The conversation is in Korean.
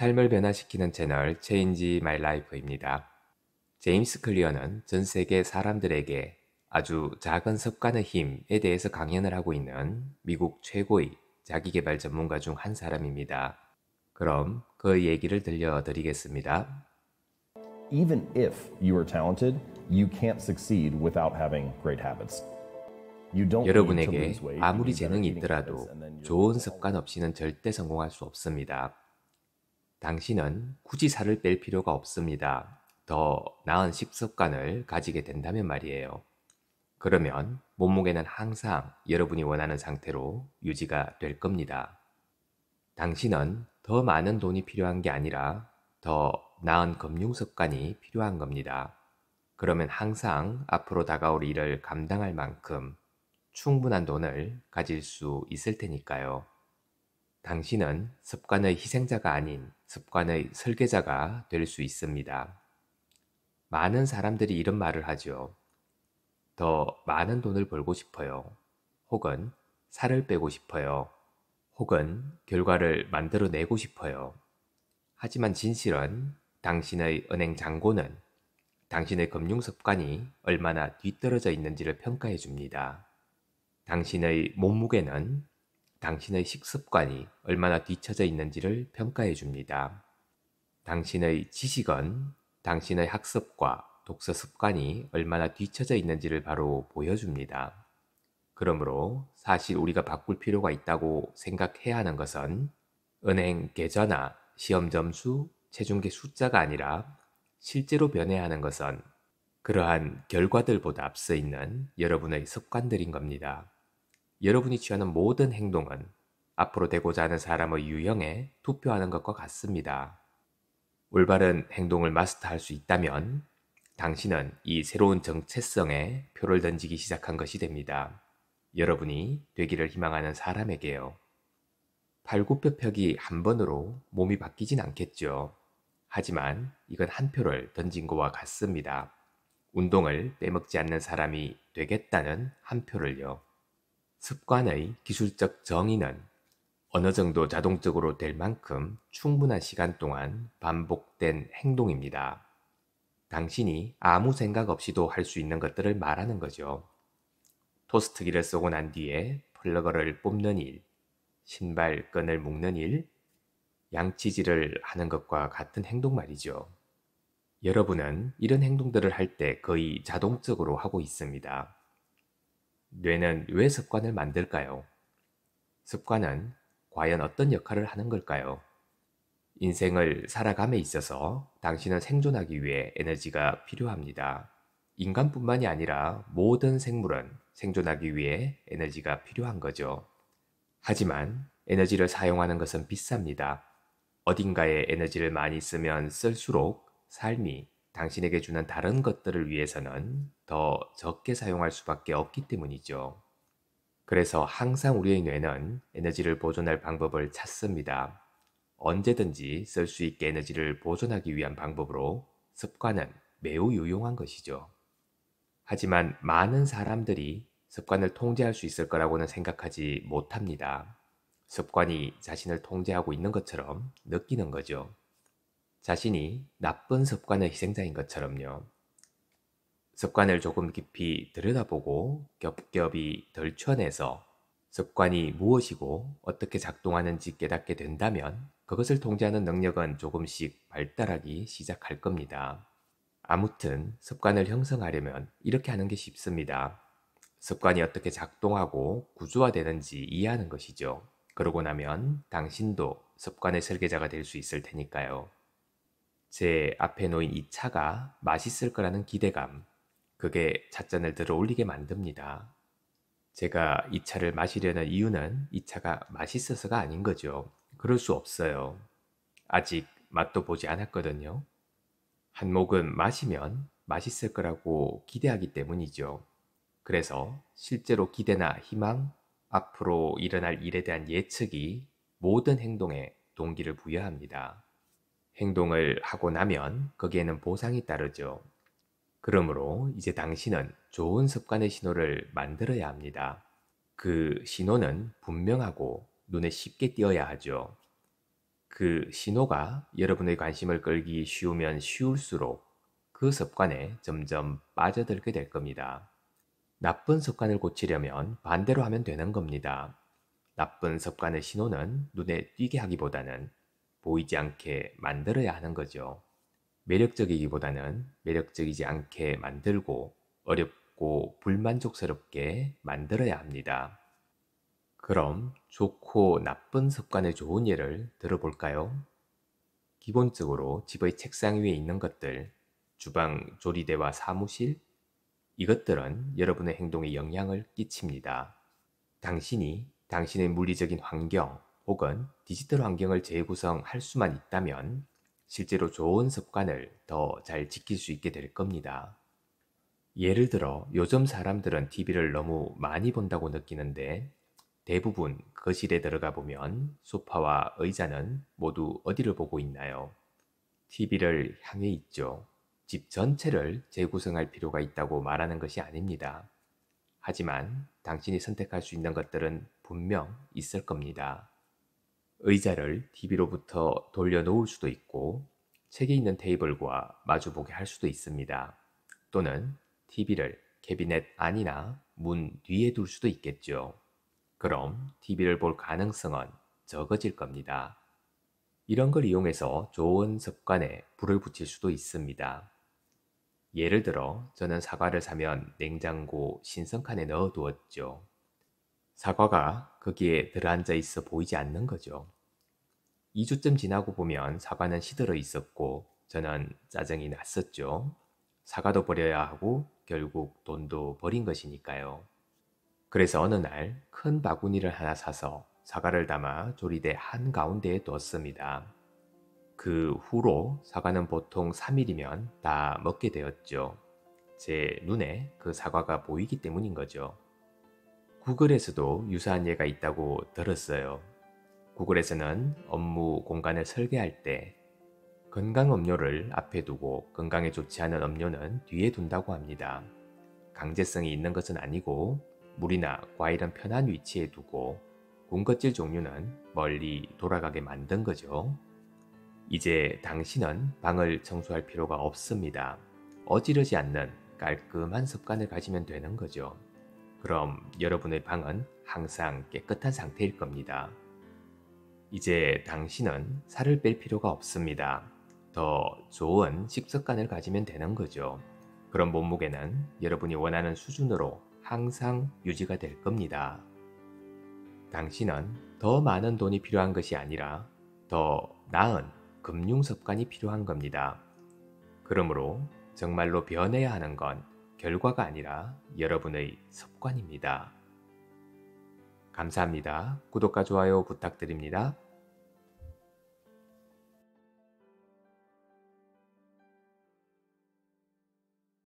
삶을 변화시키는 채널 체인지 마이 라이프입니다. 제임스 클리어는 전 세계 사람들에게 아주 작은 습관의 힘에 대해서 강연을 하고 있는 미국 최고의 자기개발 전문가 중 한 사람입니다. 그럼 그 얘기를 들려드리겠습니다. Even if you are talented, you can't succeed without having great habits. 여러분에게 아무리 재능이 있더라도 좋은 습관 없이는 절대 성공할 수 없습니다. 당신은 굳이 살을 뺄 필요가 없습니다. 더 나은 식습관을 가지게 된다면 말이에요. 그러면 몸무게는 항상 여러분이 원하는 상태로 유지가 될 겁니다. 당신은 더 많은 돈이 필요한 게 아니라 더 나은 금융 습관이 필요한 겁니다. 그러면 항상 앞으로 다가올 일을 감당할 만큼 충분한 돈을 가질 수 있을 테니까요. 당신은 습관의 희생자가 아닌 습관의 설계자가 될 수 있습니다. 많은 사람들이 이런 말을 하죠. 더 많은 돈을 벌고 싶어요. 혹은 살을 빼고 싶어요. 혹은 결과를 만들어내고 싶어요. 하지만 진실은 당신의 은행 잔고는 당신의 금융 습관이 얼마나 뒤떨어져 있는지를 평가해 줍니다. 당신의 몸무게는 당신의 식습관이 얼마나 뒤처져 있는지를 평가해 줍니다. 당신의 지식은 당신의 학습과 독서 습관이 얼마나 뒤처져 있는지를 바로 보여줍니다. 그러므로 사실 우리가 바꿀 필요가 있다고 생각해야 하는 것은 은행 계좌나 시험 점수, 체중계 숫자가 아니라 실제로 변해야 하는 것은 그러한 결과들보다 앞서 있는 여러분의 습관들인 겁니다. 여러분이 취하는 모든 행동은 앞으로 되고자 하는 사람의 유형에 투표하는 것과 같습니다. 올바른 행동을 마스터할 수 있다면 당신은 이 새로운 정체성에 표를 던지기 시작한 것이 됩니다. 여러분이 되기를 희망하는 사람에게요. 팔굽혀펴기 한 번으로 몸이 바뀌진 않겠죠. 하지만 이건 한 표를 던진 것과 같습니다. 운동을 빼먹지 않는 사람이 되겠다는 한 표를요. 습관의 기술적 정의는 어느 정도 자동적으로 될 만큼 충분한 시간 동안 반복된 행동입니다. 당신이 아무 생각 없이도 할 수 있는 것들을 말하는 거죠. 토스트기를 쓰고난 뒤에 플러그를 뽑는 일, 신발끈을 묶는 일, 양치질을 하는 것과 같은 행동 말이죠. 여러분은 이런 행동들을 할 때 거의 자동적으로 하고 있습니다. 뇌는 왜 습관을 만들까요? 습관은 과연 어떤 역할을 하는 걸까요? 인생을 살아감에 있어서 당신은 생존하기 위해 에너지가 필요합니다. 인간뿐만이 아니라 모든 생물은 생존하기 위해 에너지가 필요한 거죠. 하지만 에너지를 사용하는 것은 비쌉니다. 어딘가에 에너지를 많이 쓰면 쓸수록 삶이 당신에게 준한 다른 것들을 위해서는 더 적게 사용할 수밖에 없기 때문이죠. 그래서 항상 우리의 뇌는 에너지를 보존할 방법을 찾습니다. 언제든지 쓸 수 있게 에너지를 보존하기 위한 방법으로 습관은 매우 유용한 것이죠. 하지만 많은 사람들이 습관을 통제할 수 있을 거라고는 생각하지 못합니다. 습관이 자신을 통제하고 있는 것처럼 느끼는 거죠. 자신이 나쁜 습관의 희생자인 것처럼요. 습관을 조금 깊이 들여다보고 겹겹이 덜쳐내서 습관이 무엇이고 어떻게 작동하는지 깨닫게 된다면 그것을 통제하는 능력은 조금씩 발달하기 시작할 겁니다. 아무튼 습관을 형성하려면 이렇게 하는 게 쉽습니다. 습관이 어떻게 작동하고 구조화되는지 이해하는 것이죠. 그러고 나면 당신도 습관의 설계자가 될 수 있을 테니까요. 제 앞에 놓인 이 차가 맛있을 거라는 기대감, 그게 잣잔을 들어 올리게 만듭니다. 제가 이 차를 마시려는 이유는 이 차가 맛있어서가 아닌 거죠. 그럴 수 없어요. 아직 맛도 보지 않았거든요. 한 모금 마시면 맛있을 거라고 기대하기 때문이죠. 그래서 실제로 기대나 희망, 앞으로 일어날 일에 대한 예측이 모든 행동에 동기를 부여합니다. 행동을 하고 나면 거기에는 보상이 따르죠. 그러므로 이제 당신은 좋은 습관의 신호를 만들어야 합니다. 그 신호는 분명하고 눈에 쉽게 띄어야 하죠. 그 신호가 여러분의 관심을 끌기 쉬우면 쉬울수록 그 습관에 점점 빠져들게 될 겁니다. 나쁜 습관을 고치려면 반대로 하면 되는 겁니다. 나쁜 습관의 신호는 눈에 띄게 하기보다는 보이지 않게 만들어야 하는 거죠. 매력적이기보다는 매력적이지 않게 만들고 어렵고 불만족스럽게 만들어야 합니다. 그럼 좋고 나쁜 습관의 좋은 예를 들어볼까요? 기본적으로 집의 책상 위에 있는 것들, 주방 조리대와 사무실, 이것들은 여러분의 행동에 영향을 끼칩니다. 당신이 당신의 물리적인 환경, 혹은 디지털 환경을 재구성할 수만 있다면 실제로 좋은 습관을 더 잘 지킬 수 있게 될 겁니다. 예를 들어 요즘 사람들은 TV를 너무 많이 본다고 느끼는데 대부분 거실에 들어가 보면 소파와 의자는 모두 어디를 보고 있나요? TV를 향해 있죠. 집 전체를 재구성할 필요가 있다고 말하는 것이 아닙니다. 하지만 당신이 선택할 수 있는 것들은 분명 있을 겁니다. 의자를 TV로부터 돌려놓을 수도 있고 책에 있는 테이블과 마주보게 할 수도 있습니다. 또는 TV를 캐비넷 안이나 문 뒤에 둘 수도 있겠죠. 그럼 TV를 볼 가능성은 적어질 겁니다. 이런 걸 이용해서 좋은 습관에 불을 붙일 수도 있습니다. 예를 들어 저는 사과를 사면 냉장고 신성칸에 넣어 두었죠. 사과가 거기에 들어앉아 있어 보이지 않는 거죠. 2주쯤 지나고 보면 사과는 시들어 있었고 저는 짜증이 났었죠. 사과도 버려야 하고 결국 돈도 버린 것이니까요. 그래서 어느 날 큰 바구니를 하나 사서 사과를 담아 조리대 한가운데에 뒀습니다. 그 후로 사과는 보통 3일이면 다 먹게 되었죠. 제 눈에 그 사과가 보이기 때문인 거죠. 구글에서도 유사한 예가 있다고 들었어요. 구글에서는 업무 공간을 설계할 때 건강 음료를 앞에 두고 건강에 좋지 않은 음료는 뒤에 둔다고 합니다. 강제성이 있는 것은 아니고 물이나 과일은 편한 위치에 두고 군것질 종류는 멀리 돌아가게 만든 거죠. 이제 당신은 방을 청소할 필요가 없습니다. 어지르지 않는 깔끔한 습관을 가지면 되는 거죠. 그럼 여러분의 방은 항상 깨끗한 상태일 겁니다. 이제 당신은 살을 뺄 필요가 없습니다. 더 좋은 식습관을 가지면 되는 거죠. 그런 몸무게는 여러분이 원하는 수준으로 항상 유지가 될 겁니다. 당신은 더 많은 돈이 필요한 것이 아니라 더 나은 금융 습관이 필요한 겁니다. 그러므로 정말로 변해야 하는 건 결과가 아니라 여러분의 습관입니다. 감사합니다. 구독과 좋아요 부탁드립니다.